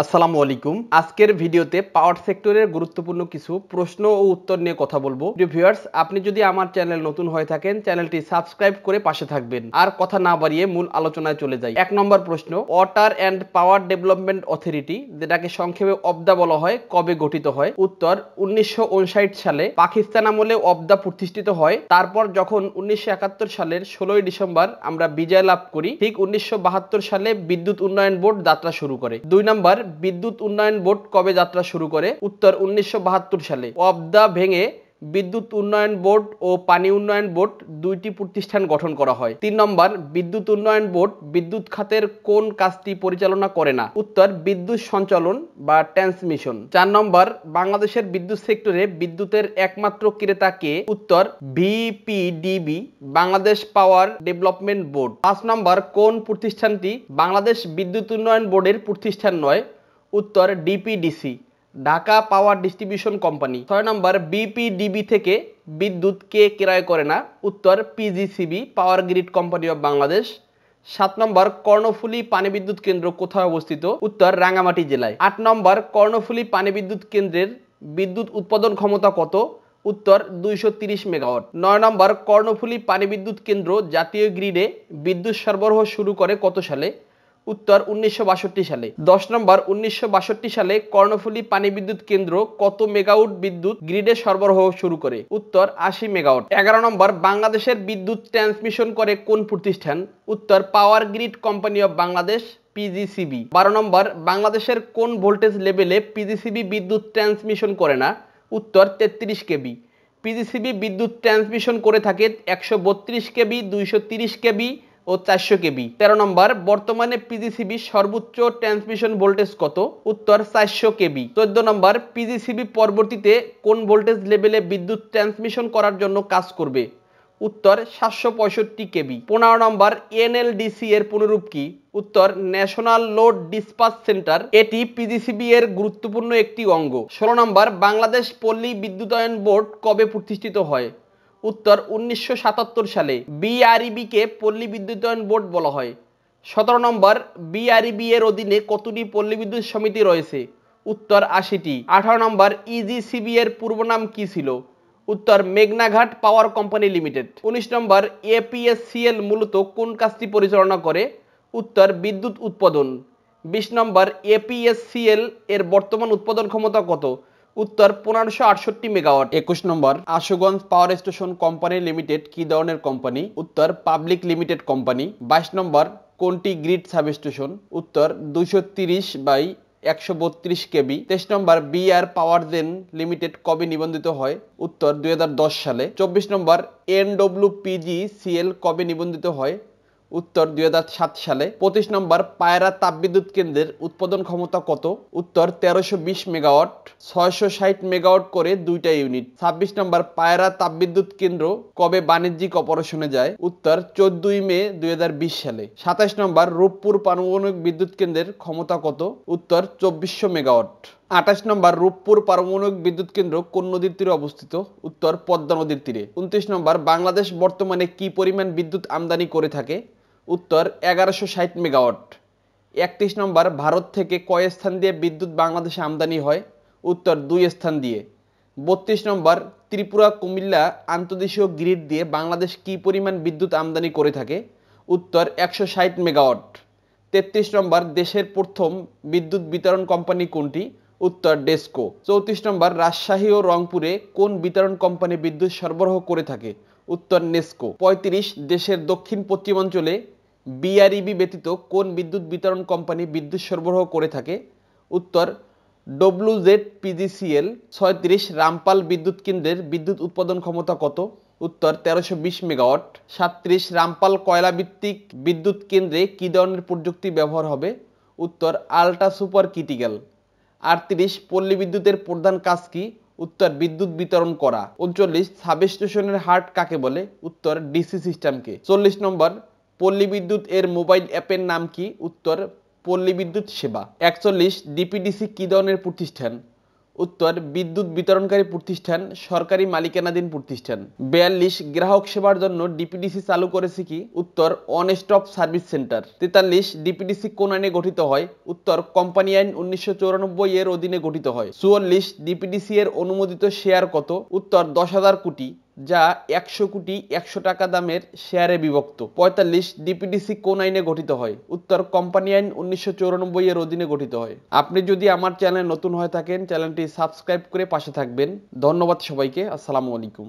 আসসালামু আলাইকুম আজকের ভিডিওতে পাওয়ার সেক্টরের গুরুত্বপূর্ণ কিছু প্রশ্ন ও উত্তর নিয়ে কথা বলবো ভিউয়ার্স আপনি যদি আমার চ্যানেল নতুন হয়ে থাকেন চ্যানেলটি সাবস্ক্রাইব করে পাশে থাকবেন আর কথা না বাড়িয়ে মূল আলোচনায় চলে যাই এক নম্বর প্রশ্ন water and power development authority যেটাকে সংক্ষেপে অবদা বলা হয় কবে গঠিত হয় উত্তর উনিশশো সালে পাকিস্তান আমলে অবদা প্রতিষ্ঠিত হয় তারপর যখন উনিশশো সালের ষোলোই ডিসেম্বর আমরা বিজয় লাভ করি ঠিক উনিশশো সালে বিদ্যুৎ উন্নয়ন বোর্ড যাত্রা শুরু করে দুই নম্বর বিদ্যুৎ উন্নয়ন বোর্ড কবে যাত্রা শুরু করে উত্তর উনিশশো সালে অবদা ভেঙে বিদ্যুৎ উন্নয়ন বোর্ড ও পানি উন্নয়ন বোর্ড দুইটি প্রতিষ্ঠান গঠন করা হয় তিন নম্বর বিদ্যুৎ উন্নয়ন বোর্ড বিদ্যুৎ খাতের কোন কাজটি পরিচালনা করে না উত্তর বিদ্যুৎ সঞ্চালন বা ট্রান্সমিশন চার নম্বর বাংলাদেশের বিদ্যুৎ সেক্টরে বিদ্যুতের একমাত্র ক্রেতা কে উত্তর BPDB Bangladesh power development board পাঁচ নম্বর কোন প্রতিষ্ঠানটি বাংলাদেশ বিদ্যুৎ উন্নয়ন বোর্ডের প্রতিষ্ঠান নয় উত্তর DPDC Dhaka power distribution company ছয় নম্বর বিপিডিবি থেকে বিদ্যুৎ কে ক্রয় করে না উত্তর PGCB power grid company of Bangladesh সাত নম্বর কর্ণফুলি বিদ্যুৎ কেন্দ্র কোথায় অবস্থিত উত্তর রাঙামাটি জেলায় আট নম্বর কর্ণফুলি বিদ্যুৎ কেন্দ্রের বিদ্যুৎ উৎপাদন ক্ষমতা কত উত্তর দুইশো তিরিশ মেগাওয়াট নয় নম্বর কর্ণফুলি বিদ্যুৎ কেন্দ্র জাতীয় গ্রিডে বিদ্যুৎ সরবরাহ শুরু করে কত সালে উত্তর উনিশশো সালে দশ নম্বর উনিশশো সালে কর্ণফুলী পানি বিদ্যুৎ কেন্দ্র কত মেগাওয়াট বিদ্যুৎ গ্রিডে সরবরাহ শুরু করে উত্তর আশি মেগাওয়াট এগারো নম্বর বাংলাদেশের বিদ্যুৎ ট্রান্সমিশন করে কোন প্রতিষ্ঠান উত্তর power grid company of Bangladesh PGCB বারো নম্বর বাংলাদেশের কোন ভোল্টেজ লেভেলে পিজিসিবি বিদ্যুৎ ট্রান্সমিশন করে না উত্তর তেত্রিশ কেবি পিজিসিবি বিদ্যুৎ ট্রান্সমিশন করে থাকে একশো বত্রিশ কেবি দুইশো তিরিশ কেবি ও চারশো কেবি তেরো নম্বর বর্তমানে পিজিসিবি সর্বোচ্চ ট্রান্সমিশন ভোল্টেজ কত উত্তর চারশো কেবি চোদ্দ নম্বর পিজিসিবি পরবর্তীতে কোন ভোল্টেজ লেভেলে বিদ্যুৎ ট্রান্সমিশন করার জন্য কাজ করবে উত্তর সাতশো পঁয়ষট্টি কেবি পনেরো নম্বর এনএলডিসি এর পুনরূপ কি উত্তর ন্যাশনাল লোড ডিসপাস সেন্টার এটি পিজিসিবি এর গুরুত্বপূর্ণ একটি অঙ্গ ষোলো নম্বর বাংলাদেশ পল্লী বিদ্যুতায়ন বোর্ড কবে প্রতিষ্ঠিত হয় উত্তর উনিশশো সালে বিআরইবিকে পল্লী বিদ্যুতায়ন বোর্ড বলা হয় সতেরো নম্বর বিআরইবি এর অধীনে কতটি পল্লী বিদ্যুৎ সমিতি রয়েছে উত্তর আশিটি আঠারো নম্বর ইজিসিবি এর পূর্ব নাম কী ছিল উত্তর মেঘনাঘাট পাওয়ার কোম্পানি লিমিটেড উনিশ নম্বর এপিএসসিএল মূলত কোন কাজটি পরিচালনা করে উত্তর বিদ্যুৎ উৎপাদন বিশ নম্বর এপিএসসিএল এর বর্তমান উৎপাদন ক্ষমতা কত উত্তর পনেরোশো আটষট্টি মেগাওয়াট একুশ নম্বর Ashuganj power station company limited কি ধরনের কোম্পানি উত্তর পাবলিক লিমিটেড কোম্পানি বাইশ নম্বর কোনটি গ্রিড সাব স্টেশন উত্তর দুশো তিরিশ বাই একশো বত্রিশ কেবি তেইশ নম্বর B R power gen limited কবে নিবন্ধিত হয় উত্তর দুই সালে চব্বিশ নম্বর পিজি সিএল কবে নিবন্ধিত হয় উত্তর দুই সালে পঁচিশ নম্বর পায়রা তাপবিদ্যুৎ কেন্দ্রের উৎপাদন ক্ষমতা কত উত্তর তেরোশো বিশ মেগাওয়াট ছয়শো ষাট মেগাওয়াট করে দুইটা ইউনিট ছাব্বিশ নম্বর পায়রা তাপবিদ্যুৎ কেন্দ্র কবে বাণিজ্যিক অপারেশনে যায় উত্তর চোদ্দই মে দুই সালে সাতাশ নম্বর রূপপুর পারমাণবিক বিদ্যুৎ কেন্দ্রের ক্ষমতা কত উত্তর চব্বিশশো মেগাওয়াট আঠাশ নম্বর রূপপুর পারমাণবিক বিদ্যুৎ কেন্দ্র কোন নদীর তীরে অবস্থিত উত্তর পদ্মা নদীর তীরে উনত্রিশ নম্বর বাংলাদেশ বর্তমানে কি পরিমাণ বিদ্যুৎ আমদানি করে থাকে উত্তর এগারোশো ষাট মেগাওয়াট একত্রিশ নম্বর ভারত থেকে কয় স্থান দিয়ে বিদ্যুৎ বাংলাদেশে আমদানি হয় উত্তর দুই স্থান দিয়ে বত্রিশ নম্বর ত্রিপুরা কুমিল্লা আন্তদেশীয় গ্রিড দিয়ে বাংলাদেশ কি পরিমাণ বিদ্যুৎ আমদানি করে থাকে উত্তর একশো ষাট মেগাওয়াট তেত্রিশ নম্বর দেশের প্রথম বিদ্যুৎ বিতরণ কোম্পানি কোনটি উত্তর ডেস্কো চৌত্রিশ নম্বর রাজশাহী ও রংপুরে কোন বিতরণ কোম্পানি বিদ্যুৎ সরবরাহ করে থাকে উত্তর নেস্কো ৩৫ দেশের দক্ষিণ পশ্চিমাঞ্চলে বিআরইবি e ব্যতীত কোন বিদ্যুৎ বিতরণ কোম্পানি বিদ্যুৎ সরবরাহ করে থাকে উত্তর ডব্লুজেড পিজিসিএল ছয়ত্রিশ রামপাল বিদ্যুৎ কেন্দ্রের বিদ্যুৎ উৎপাদন ক্ষমতা কত উত্তর তেরোশো বিশ মেগাওয়াট সাত্রিশ রামপাল কয়লাভিত্তিক বিদ্যুৎ কেন্দ্রে কী ধরনের প্রযুক্তি ব্যবহার হবে উত্তর আলটা সুপার কিটিক্যাল আটত্রিশ পল্লী বিদ্যুতের প্রধান কাজ কী উত্তর বিদ্যুৎ বিতরণ করা উনচল্লিশ সাবস্টেশনের হার্ট কাকে বলে উত্তর ডিসি সিস্টেমকে চল্লিশ নম্বর পল্লী বিদ্যুৎ এর মোবাইল অ্যাপের নাম কি উত্তর পল্লী বিদ্যুৎ সেবা একচল্লিশ ডিপিডিসি কি ধরনের প্রতিষ্ঠান উত্তর বিদ্যুৎ বিতরণকারী প্রতিষ্ঠান সরকারি মালিকানাধীন প্রতিষ্ঠান বিয়াল্লিশ গ্রাহক সেবার জন্য ডিপিডিসি চালু করেছে কি উত্তর অন স্টপ সার্ভিস সেন্টার তেতাল্লিশ ডিপিডিসি কোন আইনে গঠিত হয় উত্তর কোম্পানি আইন উনিশশো এর অধীনে গঠিত হয় চুয়াল্লিশ ডিপিডিসি এর অনুমোদিত শেয়ার কত উত্তর দশ হাজার কোটি যা একশো কোটি একশো টাকা দামের শেয়ারে বিভক্ত পঁয়তাল্লিশ ডিপিডিসি কোন আইনে গঠিত হয় উত্তর কোম্পানি আইন উনিশশো চৌরানব্বই এর অধীনে গঠিত হয় আপনি যদি আমার চ্যানেল নতুন হয়ে থাকেন চ্যানেলটি সাবস্ক্রাইব করে পাশে থাকবেন ধন্যবাদ সবাইকে আসসালামু আলাইকুম